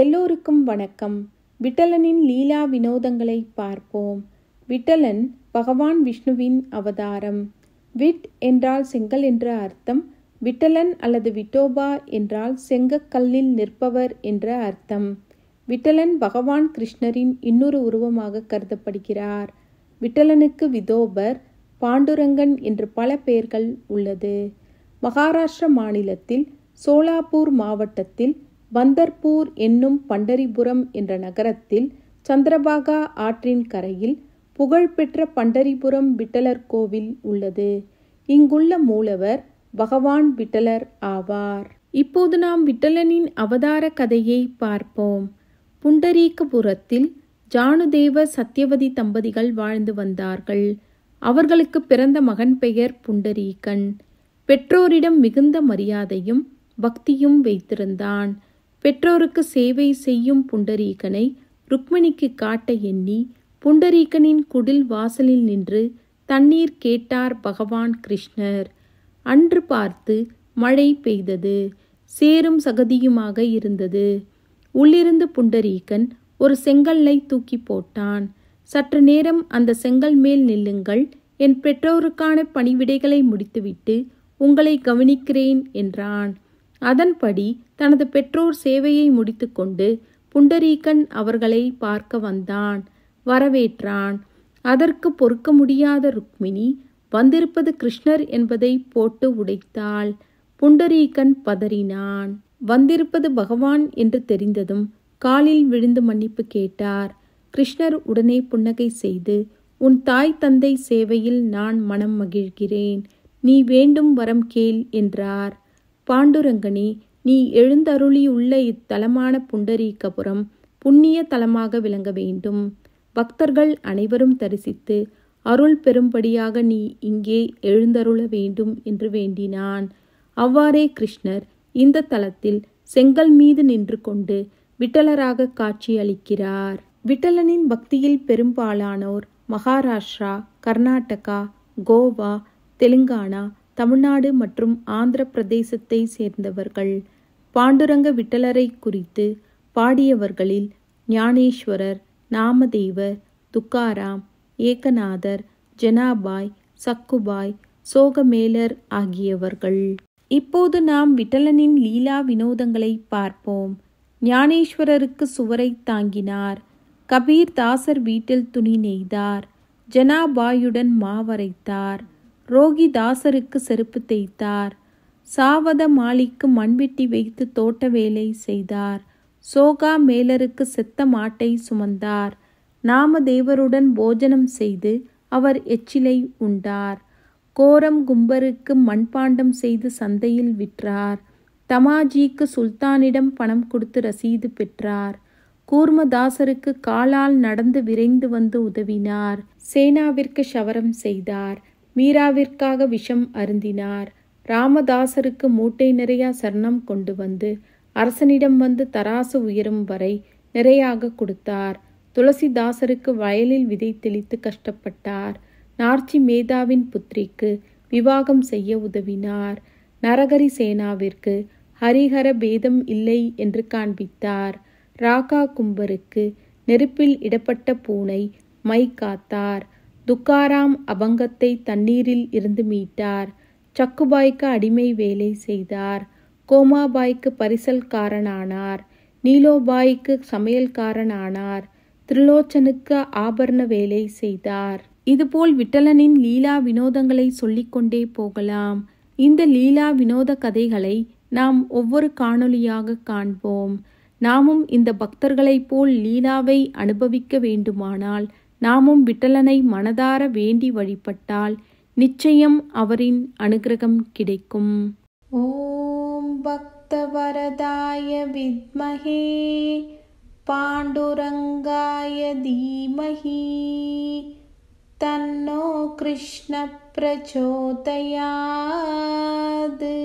எல்லோருக்கும் வணக்கம் விட்டலனின் லீலா வினோதங்களை பார்ப்போம் விட்டலன் பகவான் விஷ்ணுவின் அவதாரம் விட் என்றால் செங்கல் என்ற அர்த்தம் விட்டலன் அல்லது விட்டோபா என்றால் செங்கக்கல்லில் நிற்பவர் என்ற அர்த்தம் விட்டலன் பகவான் கிருஷ்ணரின் இன்னொரு உருவமாக கருதப்படுகிறார் விட்டலனுக்கு விதோபர் பாண்டுரங்கன் என்று பல பெயர்கள் உள்ளது மகாராஷ்டிர மாநிலத்தில் சோலாப்பூர் மாவட்டத்தில் பந்தர்பூர் என்னும் பண்டரிபுரம் என்ற நகரத்தில் சந்திரபாகா ஆற்றின் கரையில் புகழ்பெற்ற பண்டரிபுரம் விட்டலர் கோவில் உள்ளது இங்குள்ள மூலவர் பகவான் விட்டலர் ஆவார் இப்போது நாம் விட்டலனின் அவதார கதையை பார்ப்போம் புண்டரீகபுரத்தில் ஜானுதேவ சத்யவதி தம்பதிகள் வாழ்ந்து வந்தார்கள் அவர்களுக்கு பிறந்த மகன் பெயர் புண்டரீகன் பெற்றோரிடம் மிகுந்த மரியாதையும் பக்தியும் வைத்திருந்தான் பெற்றோருக்கு சேவை செய்யும் புண்டரீகனை ருக்மிணிக்கு காட்ட எண்ணி புண்டரீகனின் குடில் வாசலில் நின்று தண்ணீர் கேட்டார் பகவான் கிருஷ்ணர் அன்று பார்த்து மழை பெய்தது சேரும் சகதியுமாக இருந்தது உள்ளிருந்து புண்டரீகன் ஒரு செங்கல்லை தூக்கி போட்டான் சற்று நேரம் அந்த செங்கல் மேல் நில்லுங்கள் என் பெற்றோருக்கான பணிவிடைகளை முடித்துவிட்டு உங்களை கவனிக்கிறேன் என்றான் அதன்படி தனது பெற்றோர் சேவையை முடித்துக்கொண்டு புண்டரீகன் அவர்களை பார்க்க வந்தான் வரவேற்றான் அதற்கு பொறுக்க முடியாத ருக்மிணி வந்திருப்பது கிருஷ்ணர் என்பதை போட்டு உடைத்தாள் புண்டரீகன் பதறினான் வந்திருப்பது பகவான் என்று தெரிந்ததும் காலில் விழுந்து மன்னிப்பு கேட்டார் கிருஷ்ணர் உடனே புன்னகை செய்து உன் தாய் தந்தை சேவையில் நான் மனம் மகிழ்கிறேன் நீ வேண்டும் வரம் கேள் என்றார் பாண்டுரங்கனி நீ எழுந்தருளியுள்ள இத்தலமான புண்டரீகபுரம் புண்ணிய தலமாக விளங்க வேண்டும் பக்தர்கள் அனைவரும் தரிசித்து அருள் பெறும்படியாக நீ இங்கே எழுந்தருள வேண்டும் என்று வேண்டினான் அவ்வாறே கிருஷ்ணர் இந்த தலத்தில் செங்கல் மீது நின்று கொண்டு விட்டலராக காட்சியளிக்கிறார் விட்டலனின் பக்தியில் பெரும்பாலானோர் மகாராஷ்டிரா கர்நாடகா கோவா தெலுங்கானா தமிழ்நாடு மற்றும் ஆந்திர பிரதேசத்தை சேர்ந்தவர்கள் பாண்டுரங்க விட்டலரை குறித்து பாடியவர்களில் ஞானேஸ்வரர் நாமதேவர் துக்காராம் ஏகநாதர் ஜனாபாய் சக்குபாய் சோகமேலர் ஆகியவர்கள் இப்போது நாம் விட்டலனின் லீலா வினோதங்களை பார்ப்போம் ஞானேஸ்வரருக்கு சுவரை தாங்கினார் கபீர் தாசர் வீட்டில் துணி நெய்தார் ஜனாபாயுடன் மாவரைத்தார் ரோகிதாசருக்கு செருப்பு தேய்த்தார் சாவத மாளிக்கு மண்வெட்டி வைத்து தோட்ட வேலை செய்தார் சோகா மேலருக்கு செத்த மாட்டை சுமந்தார் நாமதேவருடன் போஜனம் செய்து அவர் எச்சிலை உண்டார் கோரம் கும்பருக்கு மண்பாண்டம் செய்து சந்தையில் விற்றார் தமாஜிக்கு சுல்தானிடம் பணம் கொடுத்து ரசீது பெற்றார் கூர்மதாசருக்கு காலால் நடந்து விரைந்து வந்து உதவினார் சேனாவிற்கு சவரம் செய்தார் மீராவிற்காக விஷம் அருந்தினார் ராமதாசருக்கு மூட்டை நிறையா சரணம் கொண்டு வந்து அரசனிடம் வந்து தராசு உயரும் வரை நிறையாக கொடுத்தார் துளசிதாசருக்கு வயலில் விதை தெளித்து கஷ்டப்பட்டார் நார்ச்சி மேதாவின் புத்திரிக்கு விவாகம் செய்ய உதவினார் நரகரி சேனாவிற்கு ஹரிஹர பேதம் இல்லை என்று காண்பித்தார் ராகா கும்பருக்கு நெருப்பில் இடப்பட்ட பூனை மை காத்தார் துக்காராம் அபங்கத்தை தண்ணீரில் இருந்து மீட்டார் சக்குபாய்க்கு அடிமை வேலை செய்தார் கோமாபாய்க்கு பரிசல்காரனானார் நீலோபாய்க்கு சமையல்காரனானார் திரிலோச்சனுக்கு ஆபரண வேலை செய்தார் இதுபோல் விட்டலனின் லீலா வினோதங்களை சொல்லிக்கொண்டே போகலாம் இந்த லீலா வினோத கதைகளை நாம் ஒவ்வொரு காணொலியாக காண்போம் நாமும் இந்த பக்தர்களைப் போல் லீலாவை அனுபவிக்க வேண்டுமானால் நாமும் விட்டலனை மனதார வேண்டி வழிபட்டால் நிச்சயம் அவரின் அனுகிரகம் கிடைக்கும் ஓம் பக்தவரதாய வித்மகே பாண்டுரங்காய தீமகி தன்னோ கிருஷ்ண பிரச்சோதயாது